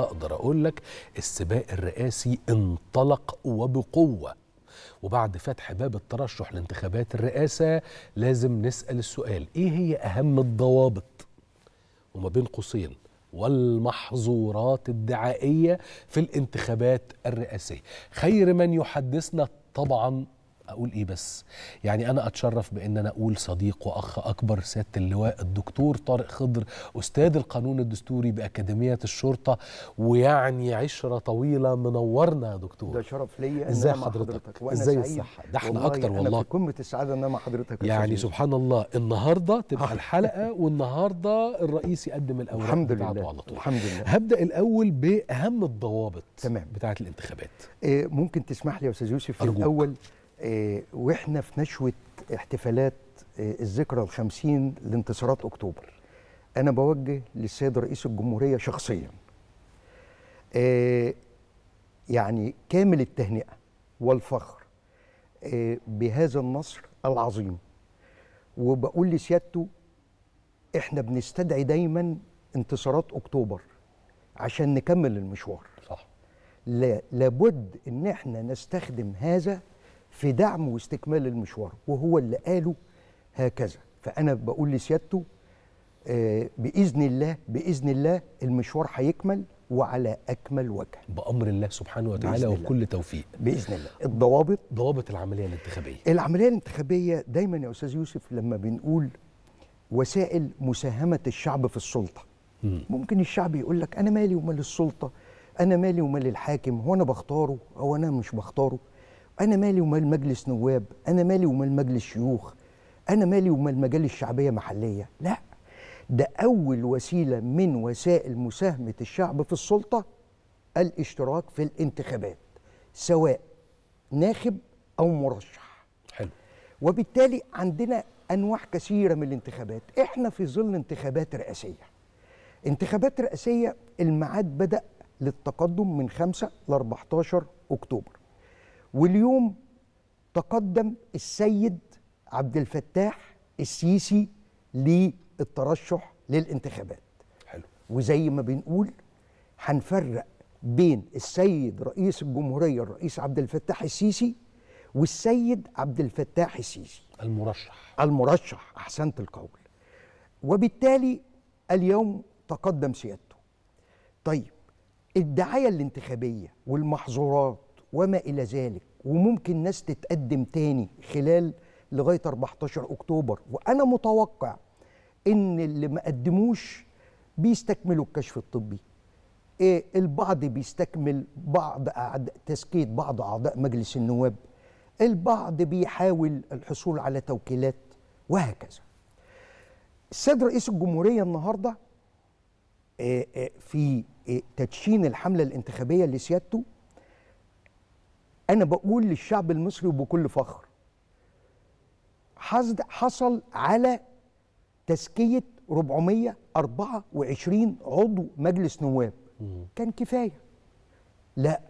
أقدر أقول لك السباق الرئاسي انطلق وبقوة وبعد فتح باب الترشح لانتخابات الرئاسة لازم نسأل السؤال إيه هي أهم الضوابط وما بين قوسين والمحظورات الدعائية في الانتخابات الرئاسية خير من يحدثنا طبعا اقول ايه بس يعني انا اتشرف بان انا اقول صديق واخ اكبر سياده اللواء الدكتور طارق خضر استاذ القانون الدستوري باكاديميه الشرطه ويعني عشره طويله منورنا يا دكتور ده شرف ليا ازاي حضرتك, حضرتك. ازاي الصحه ده احنا اكتر والله انا في قمه السعاده ان انا حضرتك يعني سبحان الله النهارده تبقى الحلقه والنهارده الرئيس يقدم الاوراق الحمد لله على طول الحمد لله هبدا الاول باهم الضوابط تمام بتاعه الانتخابات إيه ممكن تسمح لي يا استاذ يوسف في الاول آه، واحنا في نشوه احتفالات آه، الذكرى الخمسين لانتصارات اكتوبر انا بوجه للسيد رئيس الجمهوريه شخصيا آه، يعني كامل التهنئه والفخر بهذا النصر العظيم وبقول لسيادته احنا بنستدعي دايما انتصارات اكتوبر عشان نكمل المشوار صح لابد ان احنا نستخدم هذا في دعم واستكمال المشوار وهو اللي قاله هكذا فأنا بقول لسيادته آه، بإذن الله بإذن الله المشوار هيكمل وعلى أكمل وجه بأمر الله سبحانه وتعالى وكل توفيق بإذن الله الضوابط ضوابط العملية الانتخابية العملية الانتخابية دايما يا أستاذ يوسف لما بنقول وسائل مساهمة الشعب في السلطة ممكن الشعب يقول لك أنا مالي ومال السلطة أنا مالي ومال الحاكم هو أنا بختاره أو أنا مش بختاره انا مالي ومال مجلس نواب انا مالي ومال مجلس شيوخ انا مالي ومال مجالي الشعبيه محليه لا ده اول وسيله من وسائل مساهمه الشعب في السلطه الاشتراك في الانتخابات سواء ناخب او مرشح حلو وبالتالي عندنا انواع كثيره من الانتخابات احنا في ظل انتخابات رئاسيه انتخابات رئاسيه الميعاد بدا للتقدم من 5 ل 14 اكتوبر واليوم تقدم السيد عبد الفتاح السيسي للترشح للانتخابات حلو وزي ما بنقول هنفرق بين السيد رئيس الجمهوريه الرئيس عبد الفتاح السيسي والسيد عبد الفتاح السيسي المرشح المرشح احسنت القول وبالتالي اليوم تقدم سيادته طيب الدعايه الانتخابيه والمحظورات وما إلى ذلك وممكن ناس تتقدم تاني خلال لغاية 14 أكتوبر وأنا متوقع إن اللي ما قدموش بيستكملوا الكشف الطبي إيه البعض بيستكمل بعض أعد... تسكيت بعض أعضاء مجلس النواب البعض بيحاول الحصول على توكيلات وهكذا السيد رئيس الجمهورية النهاردة في تدشين الحملة الانتخابية لسيادته انا بقول للشعب المصري وبكل فخر حصل على تزكيه 424 عضو مجلس نواب كان كفايه لا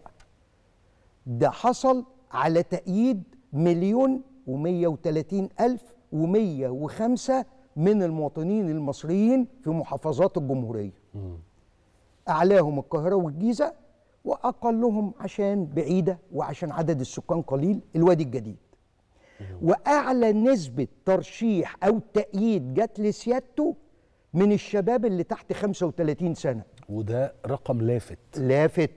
ده حصل على تأييد مليون و وتلاتين ألف ومية وخمسة من المواطنين المصريين في محافظات الجمهورية أعلاهم القاهرة والجيزة واقلهم عشان بعيده وعشان عدد السكان قليل الوادي الجديد واعلى نسبه ترشيح او تأييد جت لسيادته من الشباب اللي تحت 35 سنه وده رقم لافت لافت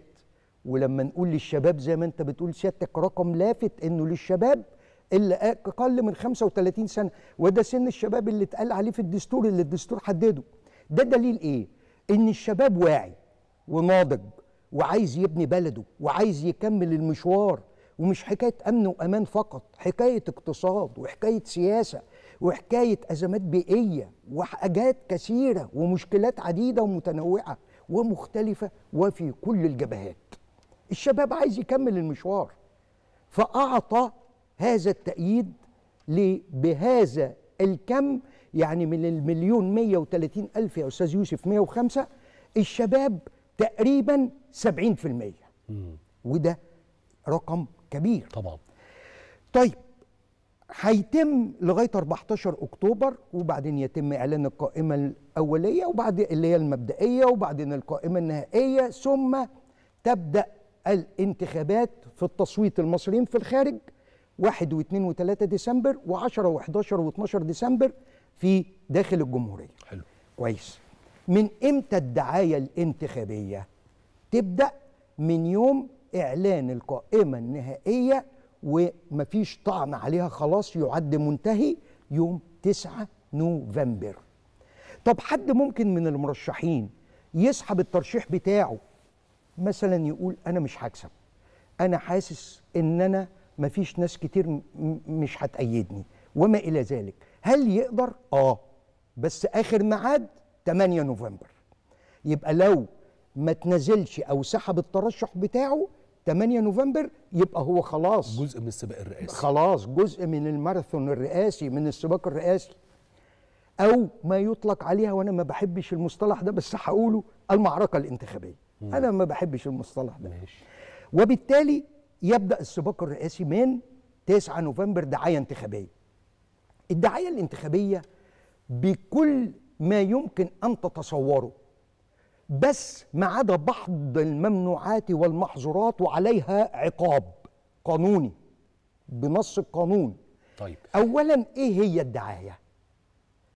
ولما نقول للشباب زي ما انت بتقول سيادتك رقم لافت انه للشباب اللي اقل من 35 سنه وده سن الشباب اللي اتقال عليه في الدستور اللي الدستور حدده ده دليل ايه ان الشباب واعي وناضج وعايز يبني بلده وعايز يكمل المشوار ومش حكايه امن وامان فقط حكايه اقتصاد وحكايه سياسه وحكايه ازمات بيئيه وحاجات كثيره ومشكلات عديده ومتنوعه ومختلفه وفي كل الجبهات الشباب عايز يكمل المشوار فاعطى هذا التأييد بهذا الكم يعني من المليون 130 ألف يا أستاذ يوسف 105 الشباب تقريبا 70% وده رقم كبير طبعا طيب هيتم لغايه 14 اكتوبر وبعدين يتم اعلان القائمه الاوليه وبعد اللي هي المبدئيه وبعدين القائمه النهائيه ثم تبدا الانتخابات في التصويت المصريين في الخارج 1 و2 و3 ديسمبر و10 و11 و12 ديسمبر في داخل الجمهوريه حلو كويس من امتى الدعايه الانتخابيه تبدأ من يوم إعلان القائمة النهائية ومفيش طعم عليها خلاص يعد منتهي يوم 9 نوفمبر طب حد ممكن من المرشحين يسحب الترشيح بتاعه مثلا يقول انا مش هكسب انا حاسس ان انا مفيش ناس كتير مش هتأيدني وما الى ذلك هل يقدر اه بس اخر ميعاد 8 نوفمبر يبقى لو ما تنزلش او سحب الترشح بتاعه 8 نوفمبر يبقى هو خلاص جزء من السباق الرئاسي خلاص جزء من الماراثون الرئاسي من السباق الرئاسي او ما يطلق عليها وانا ما بحبش المصطلح ده بس هقوله المعركه الانتخابيه مم. انا ما بحبش المصطلح ده ماشي. وبالتالي يبدا السباق الرئاسي من 9 نوفمبر دعايه انتخابيه الدعايه الانتخابيه بكل ما يمكن ان تتصوره بس ما عدا بعض الممنوعات والمحظورات وعليها عقاب قانوني بنص القانون طيب اولا ايه هي الدعايه